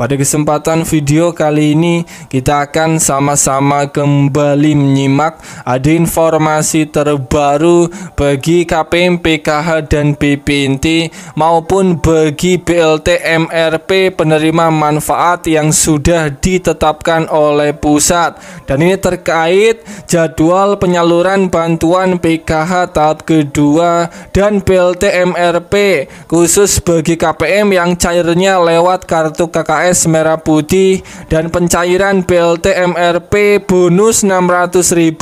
Pada kesempatan video kali ini kita akan sama-sama kembali menyimak ada informasi terbaru bagi KPM PKH dan BPNT maupun bagi BLT MRP penerima manfaat yang sudah ditetapkan oleh pusat dan ini terkait jadwal penyaluran bantuan PKH tahap kedua dan BLT MRP khusus bagi KPM yang cairnya lewat kartu KKN PS merah putih dan pencairan BLT MRP bonus 600.000.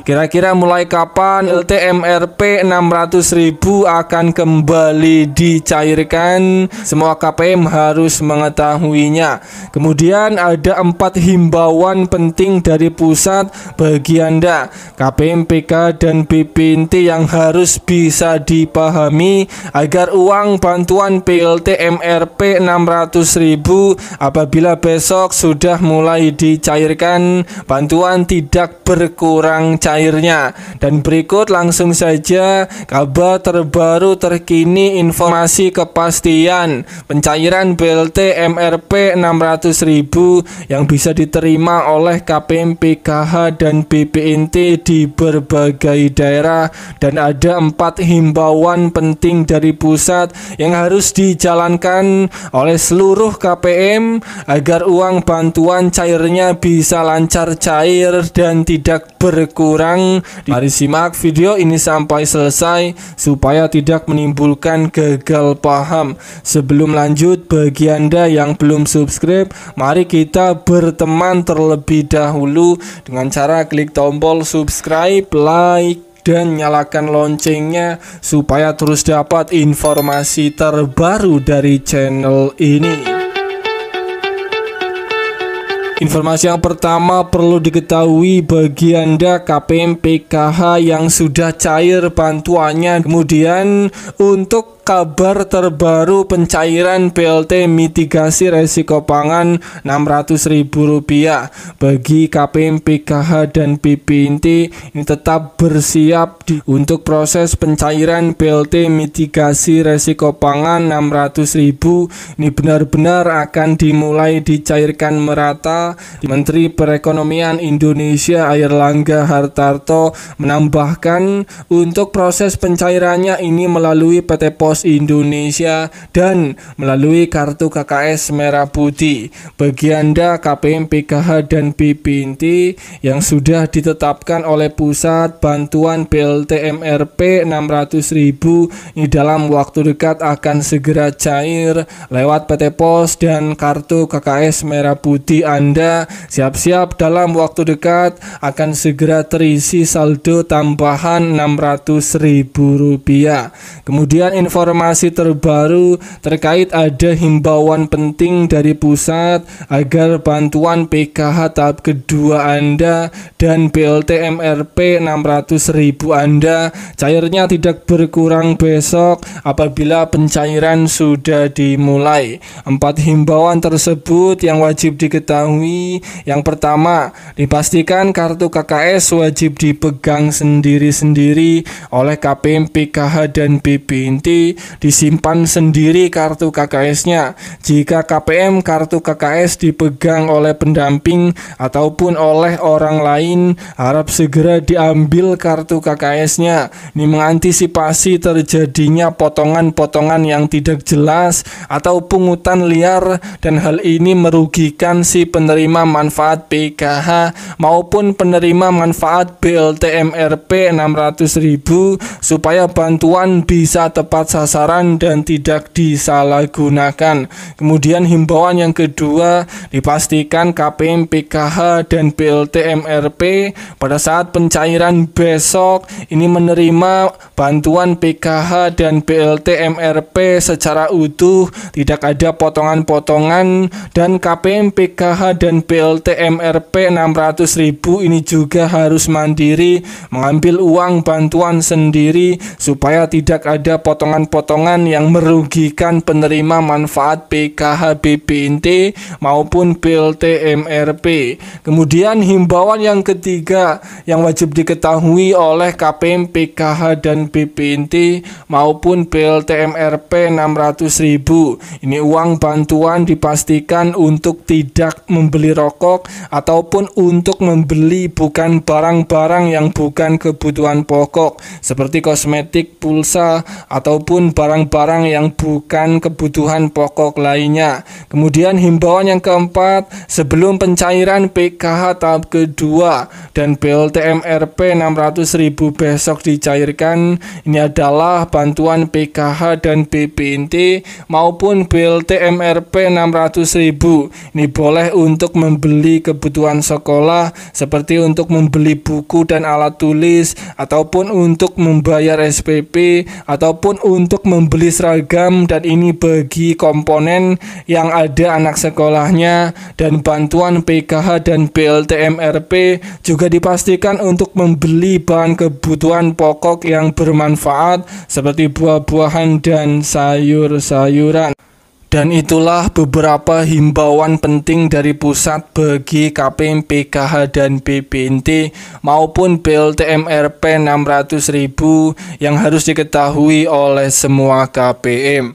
Kira-kira mulai kapan BLT MRP 600.000 akan kembali dicairkan? Semua KPM harus mengetahuinya. Kemudian ada empat himbauan penting dari pusat bagi Anda. KPM PK dan BPNT yang harus bisa dipahami agar uang bantuan PLT MRP ribu apabila besok sudah mulai dicairkan bantuan tidak berkurang cairnya dan berikut langsung saja kabar terbaru terkini informasi kepastian pencairan BLT MRP 600.000 yang bisa diterima oleh KPM PKH dan BPNT di berbagai daerah dan ada empat himbauan penting dari pusat yang harus dijalankan oleh seluruh KPM ATM agar uang bantuan cairnya bisa lancar cair dan tidak berkurang. Mari simak video ini sampai selesai supaya tidak menimbulkan gagal paham. Sebelum lanjut bagi Anda yang belum subscribe, mari kita berteman terlebih dahulu dengan cara klik tombol subscribe, like dan nyalakan loncengnya supaya terus dapat informasi terbaru dari channel ini. Informasi yang pertama perlu diketahui bagi Anda KPM PKH yang sudah cair bantuannya. Kemudian untuk kabar terbaru pencairan PLT mitigasi resiko pangan Rp600.000 bagi KPM PKH dan PPNT ini tetap bersiap di, untuk proses pencairan PLT mitigasi resiko pangan Rp600.000 ini benar-benar akan dimulai dicairkan merata Menteri Perekonomian Indonesia Air Langga Hartarto menambahkan untuk proses pencairannya ini melalui PT Pos Pos Indonesia dan melalui kartu KKS Merah Putih bagi Anda KPM PKH dan BPNT yang sudah ditetapkan oleh Pusat Bantuan BLT MRP 600.000 di dalam waktu dekat akan segera cair lewat PT Pos dan kartu KKS Merah Putih Anda siap-siap dalam waktu dekat akan segera terisi saldo tambahan 600.000 rupiah kemudian informasi informasi terbaru terkait ada himbauan penting dari pusat agar bantuan PKH tahap kedua Anda dan BLT MRP 600.000 Anda cairnya tidak berkurang besok apabila pencairan sudah dimulai. Empat himbauan tersebut yang wajib diketahui. Yang pertama, dipastikan kartu KKS wajib dipegang sendiri-sendiri oleh KPM PKH dan BPNT disimpan sendiri kartu KKS-nya. Jika KPM kartu KKS dipegang oleh pendamping ataupun oleh orang lain, harap segera diambil kartu KKS-nya. Ini mengantisipasi terjadinya potongan-potongan yang tidak jelas atau pungutan liar dan hal ini merugikan si penerima manfaat PKH maupun penerima manfaat BLTMRP 600.000 supaya bantuan bisa tepat sasaran dan tidak disalahgunakan. Kemudian himbauan yang kedua, dipastikan KPM PKH dan BLT MRP pada saat pencairan besok ini menerima bantuan PKH dan BLT MRP secara utuh, tidak ada potongan-potongan dan KPM PKH dan BLT MRP 600.000 ini juga harus mandiri mengambil uang bantuan sendiri supaya tidak ada potongan potongan yang merugikan penerima manfaat PKH BPNT maupun PLT MRP. Kemudian himbauan yang ketiga yang wajib diketahui oleh KPM PKH dan BPNT maupun PLT MRP 600.000. Ini uang bantuan dipastikan untuk tidak membeli rokok ataupun untuk membeli bukan barang-barang yang bukan kebutuhan pokok seperti kosmetik, pulsa ataupun maupun barang-barang yang bukan kebutuhan pokok lainnya. Kemudian himbauan yang keempat, sebelum pencairan PKH tahap kedua dan BLT MRP 600.000 besok dicairkan, ini adalah bantuan PKH dan BPNT maupun BLT MRP 600.000. Ini boleh untuk membeli kebutuhan sekolah seperti untuk membeli buku dan alat tulis ataupun untuk membayar SPP ataupun untuk untuk membeli seragam dan ini bagi komponen yang ada anak sekolahnya dan bantuan PKH dan BLT juga dipastikan untuk membeli bahan kebutuhan pokok yang bermanfaat seperti buah-buahan dan sayur-sayuran. Dan itulah beberapa himbauan penting dari pusat bagi KPM PKH dan BPNT maupun BLTMRP 600.000 yang harus diketahui oleh semua KPM.